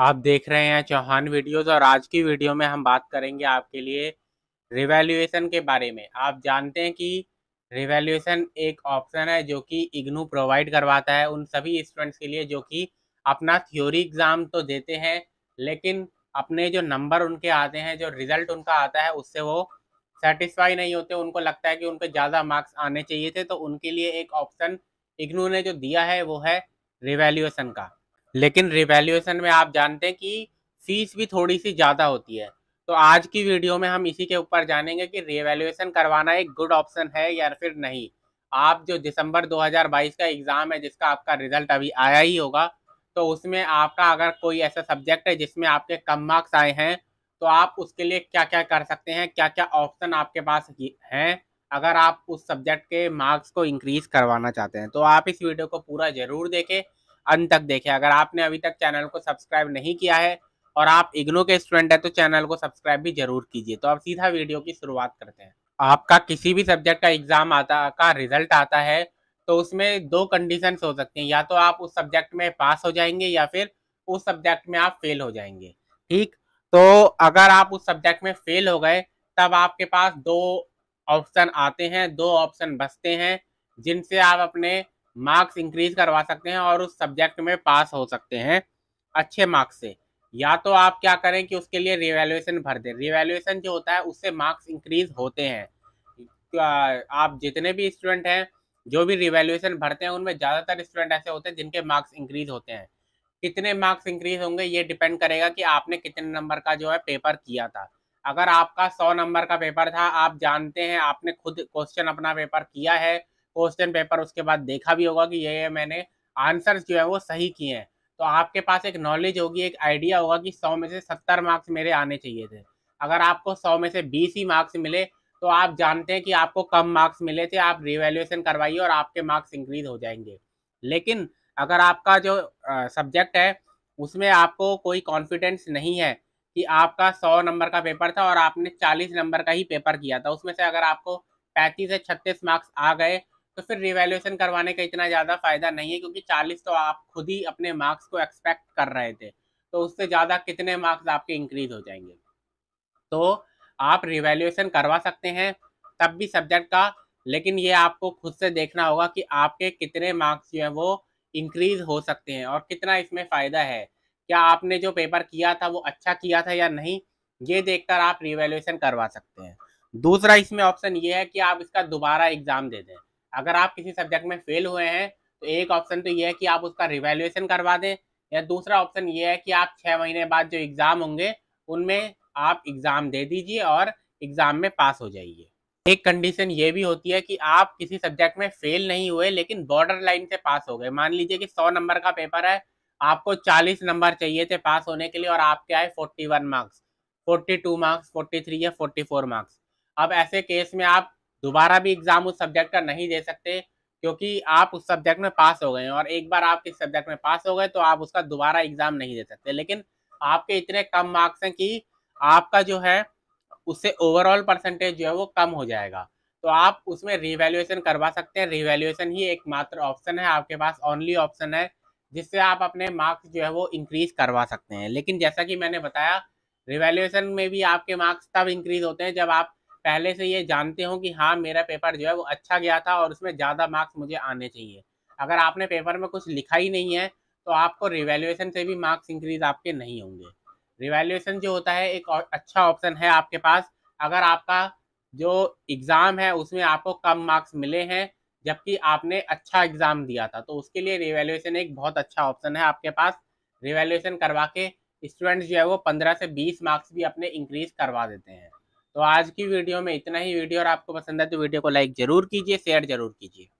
आप देख रहे हैं चौहान वीडियोस और आज की वीडियो में हम बात करेंगे आपके लिए रिवैल्यूएशन के बारे में आप जानते हैं कि रिवैल्यूएशन एक ऑप्शन है जो कि इग्नू प्रोवाइड करवाता है उन सभी स्टूडेंट्स के लिए जो कि अपना थ्योरी एग्ज़ाम तो देते हैं लेकिन अपने जो नंबर उनके आते हैं जो रिजल्ट उनका आता है उससे वो सेटिस्फाई नहीं होते उनको लगता है कि उनको ज़्यादा मार्क्स आने चाहिए थे तो उनके लिए एक ऑप्शन इग्नू ने जो दिया है वो है रिवेल्यूएसन का लेकिन रिवेल्यूएशन में आप जानते हैं कि फीस भी थोड़ी सी ज़्यादा होती है तो आज की वीडियो में हम इसी के ऊपर जानेंगे कि रिवेल्यूएशन करवाना एक गुड ऑप्शन है या फिर नहीं आप जो दिसंबर 2022 का एग्ज़ाम है जिसका आपका रिजल्ट अभी आया ही होगा तो उसमें आपका अगर कोई ऐसा सब्जेक्ट है जिसमें आपके कम मार्क्स आए हैं तो आप उसके लिए क्या क्या कर सकते हैं क्या क्या ऑप्शन आपके पास हैं अगर आप उस सब्जेक्ट के मार्क्स को इंक्रीज करवाना चाहते हैं तो आप इस वीडियो को पूरा ज़रूर देखें अंत तक देखें अगर आपने अभी तक चैनल को सब्सक्राइब नहीं किया है और आप इग्नो के स्टूडेंट है तो चैनल को सब्सक्राइब भी जरूर कीजिए तो आप सीधा वीडियो की शुरुआत करते हैं आपका किसी भी सब्जेक्ट का एग्जाम आता का रिजल्ट आता है तो उसमें दो कंडीशन हो सकती हैं या तो आप उस सब्जेक्ट में पास हो जाएंगे या फिर उस सब्जेक्ट में आप फेल हो जाएंगे ठीक तो अगर आप उस सब्जेक्ट में फेल हो गए तब आपके पास दो ऑप्शन आते हैं दो ऑप्शन बचते हैं जिनसे आप अपने मार्क्स इंक्रीज करवा सकते हैं और उस सब्जेक्ट में पास हो सकते हैं अच्छे मार्क्स से या तो आप क्या करें कि उसके लिए रिवेल्युएसन भर दें रिवेल्युएसन जो होता है उससे मार्क्स इंक्रीज होते हैं आप जितने भी स्टूडेंट हैं जो भी रिवेल्युएसन भरते हैं उनमें ज़्यादातर स्टूडेंट ऐसे होते हैं जिनके मार्क्स इंक्रीज होते हैं कितने मार्क्स इंक्रीज होंगे ये डिपेंड करेगा कि आपने कितने नंबर का जो है पेपर किया था अगर आपका सौ नंबर का पेपर था आप जानते हैं आपने खुद क्वेश्चन अपना पेपर किया है क्वेश्चन पेपर उसके बाद देखा भी होगा कि ये, ये मैंने आंसर जो है वो सही किए हैं तो आपके पास एक नॉलेज होगी एक आइडिया होगा कि सौ में से सत्तर मार्क्स मेरे आने चाहिए थे अगर आपको सौ में से बीस ही मार्क्स मिले तो आप जानते हैं कि आपको कम मार्क्स मिले थे आप रिवेल्युएसन करवाइए और आपके मार्क्स इंक्रीज हो जाएंगे लेकिन अगर आपका जो सब्जेक्ट है उसमें आपको कोई कॉन्फिडेंस नहीं है कि आपका सौ नंबर का पेपर था और आपने चालीस नंबर का ही पेपर किया था उसमें से अगर आपको पैंतीस से छत्तीस मार्क्स आ गए तो फिर रिवेल्यूशन करवाने का इतना ज़्यादा फायदा नहीं है क्योंकि चालीस तो आप खुद ही अपने मार्क्स को एक्सपेक्ट कर रहे थे तो उससे ज़्यादा कितने मार्क्स आपके इंक्रीज हो जाएंगे तो आप रिवेल्यूशन करवा सकते हैं तब भी सब्जेक्ट का लेकिन ये आपको खुद से देखना होगा कि आपके कितने मार्क्स जो है वो इंक्रीज हो सकते हैं और कितना इसमें फ़ायदा है क्या आपने जो पेपर किया था वो अच्छा किया था या नहीं ये देखकर आप रिवेल्यूशन करवा सकते हैं दूसरा इसमें ऑप्शन ये है कि आप इसका दोबारा एग्ज़ाम दे दें अगर आप किसी सब्जेक्ट में फेल हुए हैं तो एक ऑप्शन तो ये है कि आप उसका रिवेल्युएशन करवा दें या दूसरा ऑप्शन ये है कि आप छः महीने बाद जो एग्ज़ाम होंगे उनमें आप एग्ज़ाम दे दीजिए और एग्ज़ाम में पास हो जाइए एक कंडीशन ये भी होती है कि आप किसी सब्जेक्ट में फेल नहीं हुए लेकिन बॉर्डर लाइन से पास हो गए मान लीजिए कि सौ नंबर का पेपर है आपको चालीस नंबर चाहिए थे पास होने के लिए और आपके आए forty one marks forty two marks forty three या फोर्टी फोर मार्क्स अब ऐसे केस में आप दोबारा भी एग्जाम उस सब्जेक्ट का नहीं दे सकते क्योंकि आप उस सब्जेक्ट में पास हो गए हैं और एक बार आप किस सब्जेक्ट में पास हो गए तो आप उसका दोबारा एग्जाम नहीं दे सकते लेकिन आपके इतने कम मार्क्स हैं कि आपका जो है उससे ओवरऑल परसेंटेज जो है वो कम हो जाएगा तो आप उसमें रिवेल्युएशन करवा सकते हैं रिवेल्युएशन ही एकमात्र ऑप्शन है आपके पास ओनली ऑप्शन है जिससे आप अपने मार्क्स जो है वो इंक्रीज करवा सकते हैं लेकिन जैसा कि मैंने बताया रिवेल्युएशन में भी आपके मार्क्स तब इंक्रीज होते हैं जब आप पहले से ये जानते हो कि हाँ मेरा पेपर जो है वो अच्छा गया था और उसमें ज़्यादा मार्क्स मुझे आने चाहिए अगर आपने पेपर में कुछ लिखा ही नहीं है तो आपको रिवेल्युएसन से भी मार्क्स इंक्रीज आपके नहीं होंगे रिवेल्युएसन जो होता है एक अच्छा ऑप्शन है आपके पास अगर आपका जो एग्ज़ाम है उसमें आपको कम मार्क्स मिले हैं जबकि आपने अच्छा एग्ज़ाम दिया था तो उसके लिए रिवेल्युएसन एक बहुत अच्छा ऑप्शन है आपके पास रिवेल्युएसन करवा के स्टूडेंट्स जो है वो पंद्रह से बीस मार्क्स भी अपने इंक्रीज करवा देते हैं तो आज की वीडियो में इतना ही वीडियो और आपको पसंद है तो वीडियो को लाइक जरूर कीजिए शेयर जरूर कीजिए